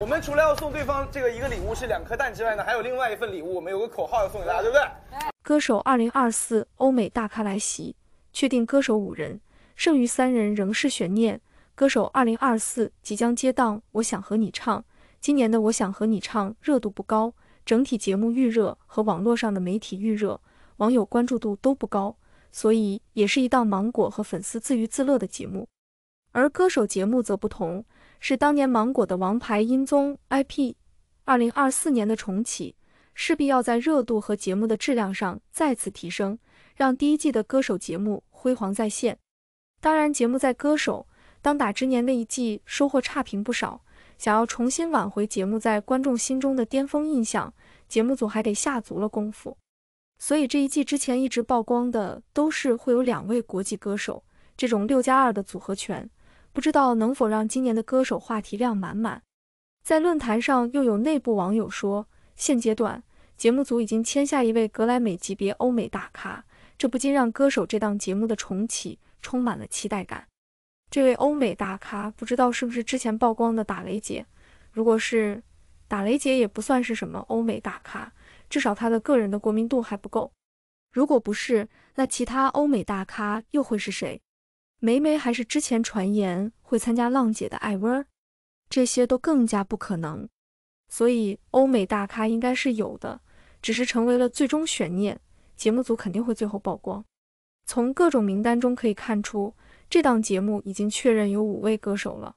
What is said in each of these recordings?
我们除了要送对方这个一个礼物是两颗蛋之外呢，还有另外一份礼物，我们有个口号要送给大家，对不对？歌手二零二四欧美大咖来袭，确定歌手五人，剩余三人仍是悬念。歌手二零二四即将接档《我想和你唱》，今年的《我想和你唱》热度不高，整体节目预热和网络上的媒体预热，网友关注度都不高，所以也是一档芒果和粉丝自娱自乐的节目。而歌手节目则不同。是当年芒果的王牌音综 IP，二零二四年的重启势必要在热度和节目的质量上再次提升，让第一季的歌手节目辉煌再现。当然，节目在歌手当打之年那一季收获差评不少，想要重新挽回节目在观众心中的巅峰印象，节目组还得下足了功夫。所以这一季之前一直曝光的都是会有两位国际歌手这种六加二的组合拳。不知道能否让今年的歌手话题量满满。在论坛上，又有内部网友说，现阶段节目组已经签下一位格莱美级别欧美大咖，这不禁让《歌手》这档节目的重启充满了期待感。这位欧美大咖不知道是不是之前曝光的打雷姐？如果是，打雷姐也不算是什么欧美大咖，至少她的个人的国民度还不够。如果不是，那其他欧美大咖又会是谁？梅梅还是之前传言会参加浪姐的艾薇儿，这些都更加不可能。所以欧美大咖应该是有的，只是成为了最终悬念。节目组肯定会最后曝光。从各种名单中可以看出，这档节目已经确认有五位歌手了，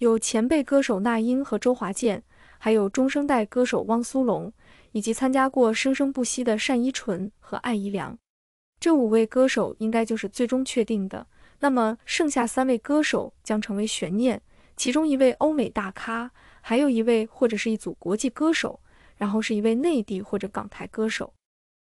有前辈歌手那英和周华健，还有中生代歌手汪苏泷，以及参加过《生生不息》的单依纯和艾怡良。这五位歌手应该就是最终确定的。那么剩下三位歌手将成为悬念，其中一位欧美大咖，还有一位或者是一组国际歌手，然后是一位内地或者港台歌手。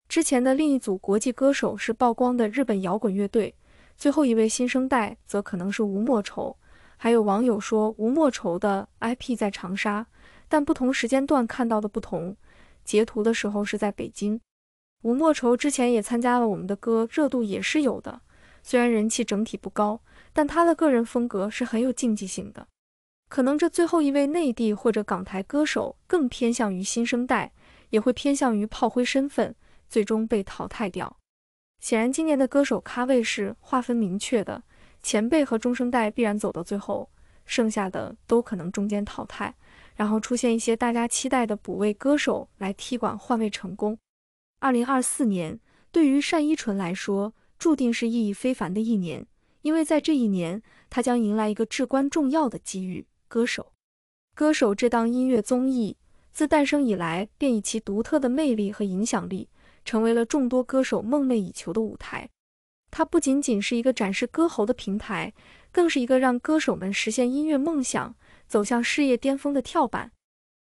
之前的另一组国际歌手是曝光的日本摇滚乐队，最后一位新生代则可能是吴莫愁。还有网友说吴莫愁的 IP 在长沙，但不同时间段看到的不同截图的时候是在北京。吴莫愁之前也参加了我们的歌，热度也是有的。虽然人气整体不高，但他的个人风格是很有竞技性的。可能这最后一位内地或者港台歌手更偏向于新生代，也会偏向于炮灰身份，最终被淘汰掉。显然，今年的歌手咖位是划分明确的，前辈和中生代必然走到最后，剩下的都可能中间淘汰，然后出现一些大家期待的补位歌手来踢馆换位成功。二零二四年对于单依纯来说。注定是意义非凡的一年，因为在这一年，他将迎来一个至关重要的机遇。歌手，歌手这档音乐综艺自诞生以来，便以其独特的魅力和影响力，成为了众多歌手梦寐以求的舞台。它不仅仅是一个展示歌喉的平台，更是一个让歌手们实现音乐梦想、走向事业巅峰的跳板。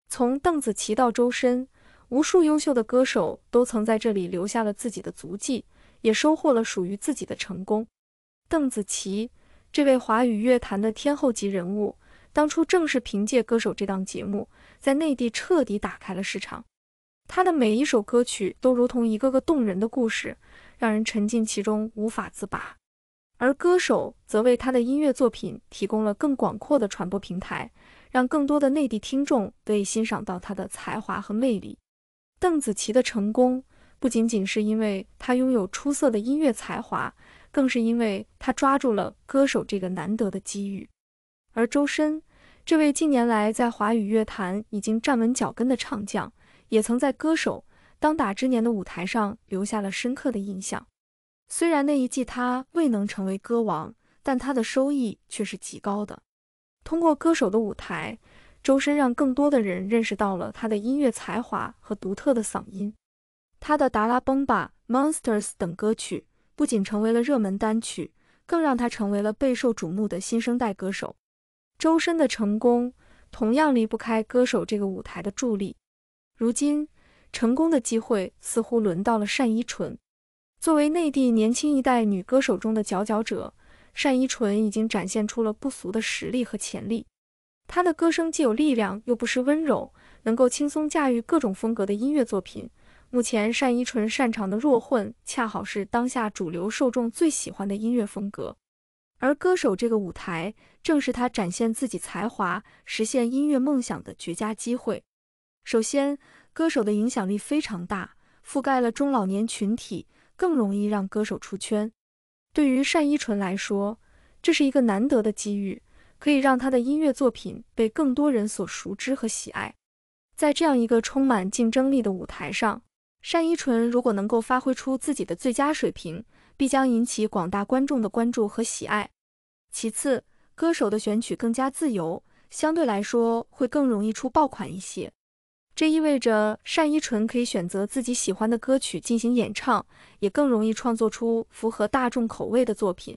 从邓紫棋到周深，无数优秀的歌手都曾在这里留下了自己的足迹。也收获了属于自己的成功。邓紫棋，这位华语乐坛的天后级人物，当初正是凭借《歌手》这档节目，在内地彻底打开了市场。她的每一首歌曲都如同一个个动人的故事，让人沉浸其中无法自拔。而《歌手》则为她的音乐作品提供了更广阔的传播平台，让更多的内地听众得以欣赏到她的才华和魅力。邓紫棋的成功。不仅仅是因为他拥有出色的音乐才华，更是因为他抓住了歌手这个难得的机遇。而周深，这位近年来在华语乐坛已经站稳脚跟的唱将，也曾在歌手当打之年的舞台上留下了深刻的印象。虽然那一季他未能成为歌王，但他的收益却是极高的。通过歌手的舞台，周深让更多的人认识到了他的音乐才华和独特的嗓音。他的《达拉崩吧》《Monsters》等歌曲不仅成为了热门单曲，更让他成为了备受瞩目的新生代歌手。周深的成功同样离不开歌手这个舞台的助力。如今，成功的机会似乎轮到了单依纯。作为内地年轻一代女歌手中的佼佼者，单依纯已经展现出了不俗的实力和潜力。她的歌声既有力量，又不失温柔，能够轻松驾驭各种风格的音乐作品。目前，单依纯擅长的弱混恰好是当下主流受众最喜欢的音乐风格，而歌手这个舞台正是她展现自己才华、实现音乐梦想的绝佳机会。首先，歌手的影响力非常大，覆盖了中老年群体，更容易让歌手出圈。对于单依纯来说，这是一个难得的机遇，可以让她的音乐作品被更多人所熟知和喜爱。在这样一个充满竞争力的舞台上，单依纯如果能够发挥出自己的最佳水平，必将引起广大观众的关注和喜爱。其次，歌手的选曲更加自由，相对来说会更容易出爆款一些。这意味着单依纯可以选择自己喜欢的歌曲进行演唱，也更容易创作出符合大众口味的作品。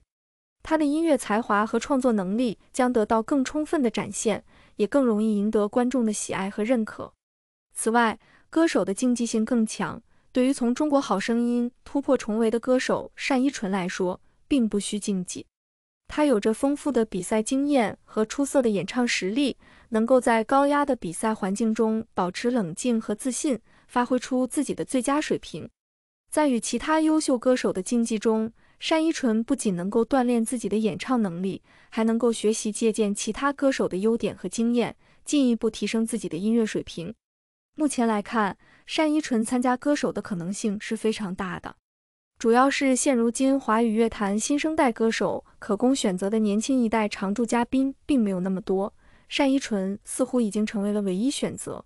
他的音乐才华和创作能力将得到更充分的展现，也更容易赢得观众的喜爱和认可。此外，歌手的竞技性更强，对于从《中国好声音》突破重围的歌手单依纯来说，并不需竞技。她有着丰富的比赛经验和出色的演唱实力，能够在高压的比赛环境中保持冷静和自信，发挥出自己的最佳水平。在与其他优秀歌手的竞技中，单依纯不仅能够锻炼自己的演唱能力，还能够学习借鉴其他歌手的优点和经验，进一步提升自己的音乐水平。目前来看，单依纯参加歌手的可能性是非常大的，主要是现如今华语乐坛新生代歌手可供选择的年轻一代常驻嘉宾并没有那么多，单依纯似乎已经成为了唯一选择。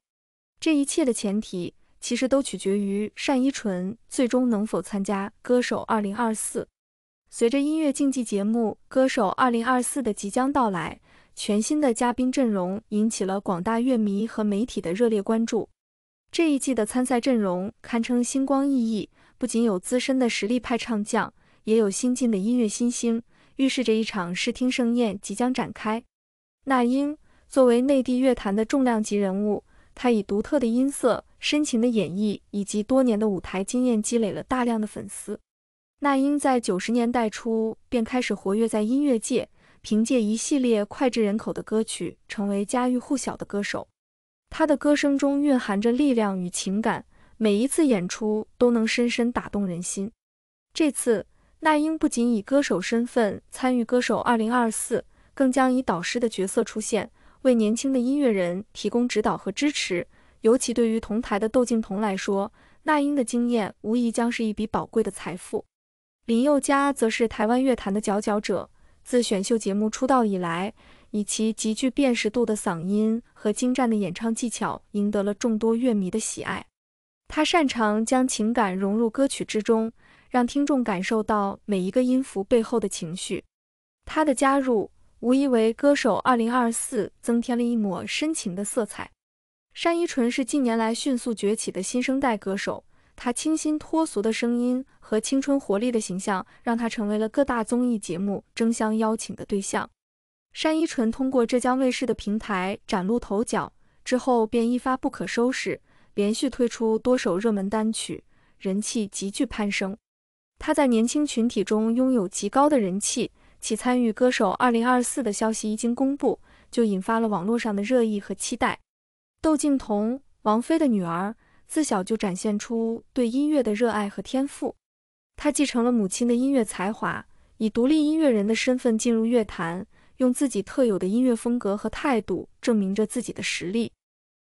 这一切的前提其实都取决于单依纯最终能否参加歌手二零二四。随着音乐竞技节目《歌手二零二四》的即将到来，全新的嘉宾阵容引起了广大乐迷和媒体的热烈关注。这一季的参赛阵容堪称星光熠熠，不仅有资深的实力派唱将，也有新晋的音乐新星，预示着一场视听盛宴即将展开。那英作为内地乐坛的重量级人物，她以独特的音色、深情的演绎以及多年的舞台经验，积累了大量的粉丝。那英在九十年代初便开始活跃在音乐界，凭借一系列脍炙人口的歌曲，成为家喻户晓的歌手。他的歌声中蕴含着力量与情感，每一次演出都能深深打动人心。这次，那英不仅以歌手身份参与《歌手2024》，更将以导师的角色出现，为年轻的音乐人提供指导和支持。尤其对于同台的窦靖童来说，那英的经验无疑将是一笔宝贵的财富。林宥嘉则是台湾乐坛的佼佼者，自选秀节目出道以来。以其极具辨识度的嗓音和精湛的演唱技巧，赢得了众多乐迷的喜爱。他擅长将情感融入歌曲之中，让听众感受到每一个音符背后的情绪。他的加入无疑为歌手二零二四增添了一抹深情的色彩。单依纯是近年来迅速崛起的新生代歌手，她清新脱俗的声音和青春活力的形象，让她成为了各大综艺节目争相邀请的对象。山一纯通过浙江卫视的平台崭露头角之后，便一发不可收拾，连续推出多首热门单曲，人气急剧攀升。他在年轻群体中拥有极高的人气。其参与歌手二零二四的消息一经公布，就引发了网络上的热议和期待。窦靖童，王菲的女儿，自小就展现出对音乐的热爱和天赋。她继承了母亲的音乐才华，以独立音乐人的身份进入乐坛。用自己特有的音乐风格和态度证明着自己的实力。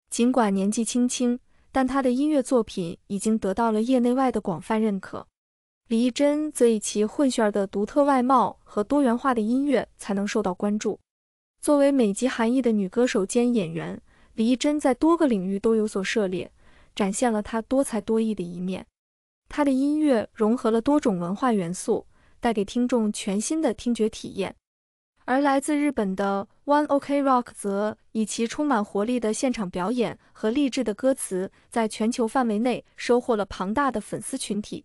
尽管年纪轻轻，但他的音乐作品已经得到了业内外的广泛认可。李艺珍则以其混血儿的独特外貌和多元化的音乐才能受到关注。作为美籍韩裔的女歌手兼演员，李艺珍在多个领域都有所涉猎，展现了她多才多艺的一面。她的音乐融合了多种文化元素，带给听众全新的听觉体验。而来自日本的 One OK Rock 则以其充满活力的现场表演和励志的歌词，在全球范围内收获了庞大的粉丝群体。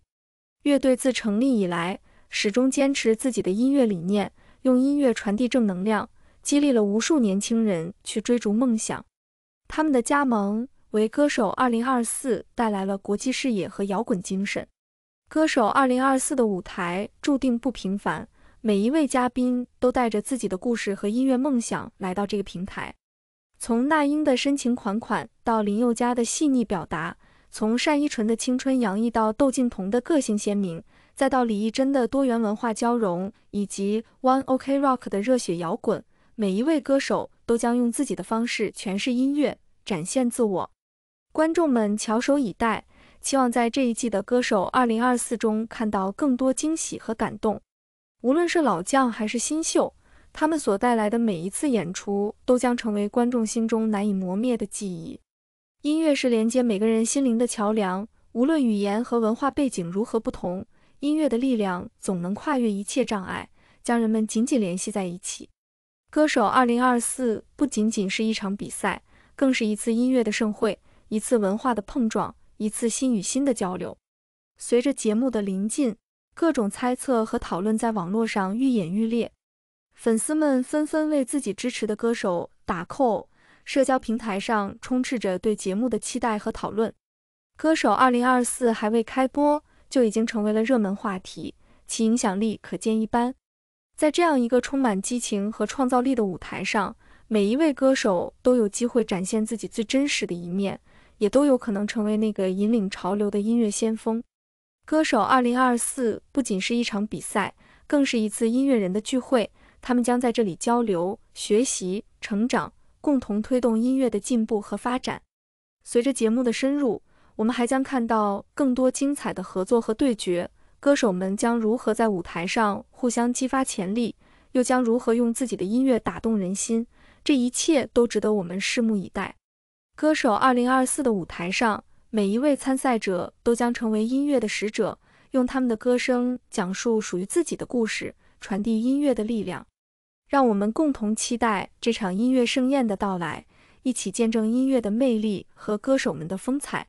乐队自成立以来，始终坚持自己的音乐理念，用音乐传递正能量，激励了无数年轻人去追逐梦想。他们的加盟为歌手二零二四带来了国际视野和摇滚精神。歌手二零二四的舞台注定不平凡。每一位嘉宾都带着自己的故事和音乐梦想来到这个平台，从那英的深情款款到林宥嘉的细腻表达，从单依纯的青春洋溢到窦靖童的个性鲜明，再到李艺珍的多元文化交融以及 One OK Rock 的热血摇滚，每一位歌手都将用自己的方式诠释音乐，展现自我。观众们翘首以待，期望在这一季的《歌手2024》中看到更多惊喜和感动。无论是老将还是新秀，他们所带来的每一次演出都将成为观众心中难以磨灭的记忆。音乐是连接每个人心灵的桥梁，无论语言和文化背景如何不同，音乐的力量总能跨越一切障碍，将人们紧紧联系在一起。歌手二零二四不仅仅是一场比赛，更是一次音乐的盛会，一次文化的碰撞，一次心与心的交流。随着节目的临近，各种猜测和讨论在网络上愈演愈烈，粉丝们纷纷为自己支持的歌手打 call，社交平台上充斥着对节目的期待和讨论。《歌手2024》还未开播，就已经成为了热门话题，其影响力可见一斑。在这样一个充满激情和创造力的舞台上，每一位歌手都有机会展现自己最真实的一面，也都有可能成为那个引领潮流的音乐先锋。歌手二零二四不仅是一场比赛，更是一次音乐人的聚会。他们将在这里交流、学习、成长，共同推动音乐的进步和发展。随着节目的深入，我们还将看到更多精彩的合作和对决。歌手们将如何在舞台上互相激发潜力，又将如何用自己的音乐打动人心？这一切都值得我们拭目以待。歌手二零二四的舞台上。每一位参赛者都将成为音乐的使者，用他们的歌声讲述属于自己的故事，传递音乐的力量。让我们共同期待这场音乐盛宴的到来，一起见证音乐的魅力和歌手们的风采。